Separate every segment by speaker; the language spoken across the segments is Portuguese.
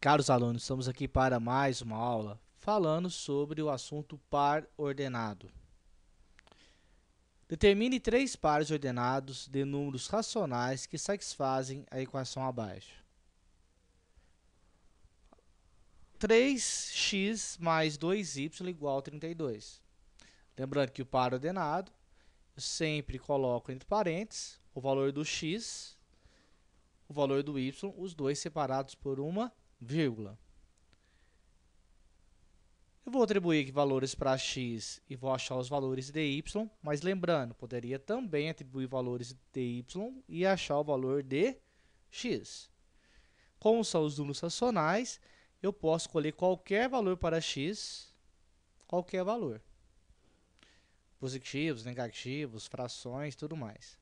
Speaker 1: Caros alunos, estamos aqui para mais uma aula falando sobre o assunto par ordenado. Determine três pares ordenados de números racionais que satisfazem a equação abaixo. 3x mais 2y igual a 32. Lembrando que o par ordenado, eu sempre coloco entre parênteses o valor do x, o valor do y, os dois separados por uma vírgula. Eu vou atribuir valores para x e vou achar os valores de y, mas lembrando, poderia também atribuir valores de y e achar o valor de x. Como são os números racionais, eu posso escolher qualquer valor para x, qualquer valor. Positivos, negativos, frações, tudo mais.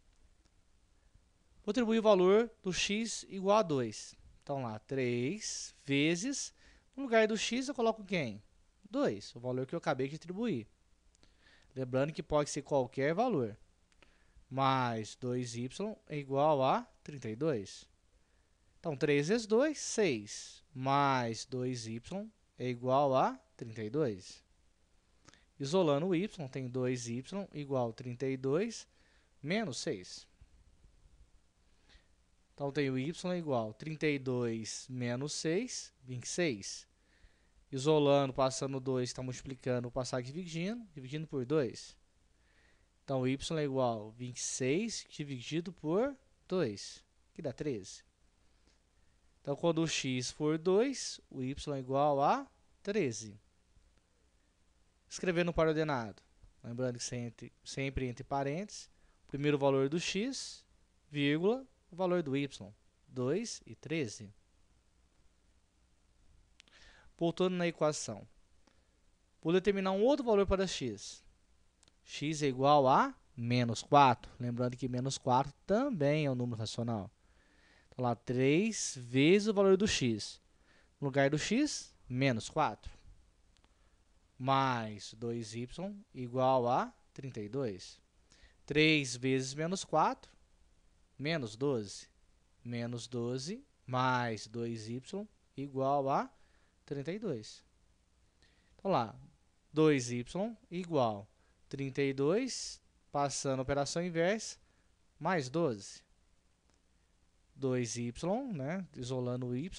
Speaker 1: Vou atribuir o valor do x igual a 2. Então lá, 3 vezes, no lugar do x eu coloco quem? 2, o valor que eu acabei de atribuir. Lembrando que pode ser qualquer valor. Mais 2y é igual a 32. Então, 3 vezes 2, 6. Mais 2y é igual a 32. Isolando o y, tem 2y igual a 32 menos 6. Então, eu tenho y igual a 32 menos 6, 26. Isolando, passando 2, está multiplicando, passar dividindo, dividindo por 2. Então, y é igual 26 dividido por 2, que dá 13. Então, quando o x for 2, o y é igual a 13. Escrevendo para ordenado. Lembrando que sempre, sempre entre parênteses, o primeiro valor do x, vírgula, o valor do y, 2 e 13. Voltando na equação, vou determinar um outro valor para x. x é igual a menos 4. Lembrando que menos 4 também é um número racional. Então, lá, 3 vezes o valor do x. No lugar do x, menos 4. Mais 2y igual a 32. 3 vezes menos 4, menos 12. Menos 12 mais 2y igual a 32. Então lá, 2y igual 32, passando a operação inversa, mais 12. 2y, né, isolando o y,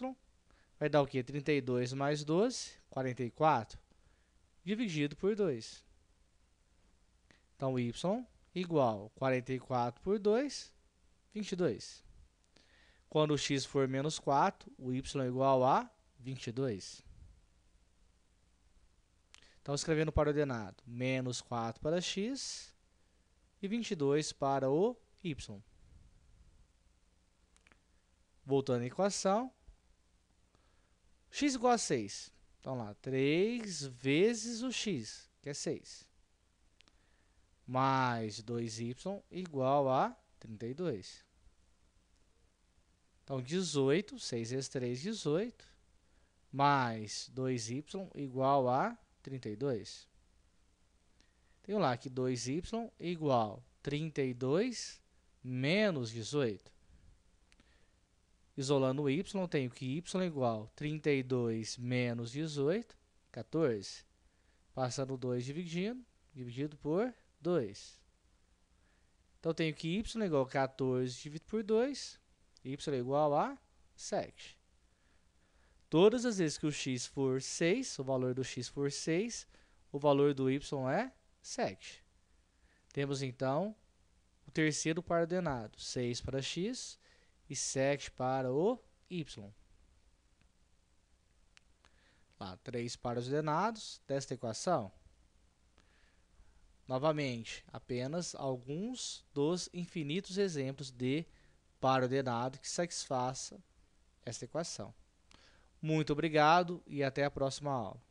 Speaker 1: vai dar o quê? 32 mais 12, 44, dividido por 2. Então, y igual 44 por 2, 22. Quando o x for menos 4, o y é igual a 22. Então, escrevendo para o ordenado, menos 4 para x e 22 para o y. Voltando à equação, x igual a 6. Então, lá, 3 vezes o x, que é 6, mais 2y igual a 32. Então, 18, 6 vezes 3, 18, mais 2y igual a 32. Tenho lá que 2y igual 32 menos 18. Isolando o y, tenho que y igual 32 menos 18, 14. Passando 2 dividindo, dividido por 2. Então eu tenho que y igual a 14 dividido por 2, y igual a 7. Todas as vezes que o x for 6, o valor do x for 6, o valor do y é 7. Temos então o terceiro par ordenado, 6 para x e 7 para o y. Lá, 3 para ordenados desta equação. Novamente, apenas alguns dos infinitos exemplos de par ordenado que satisfaça esta equação. Muito obrigado e até a próxima aula.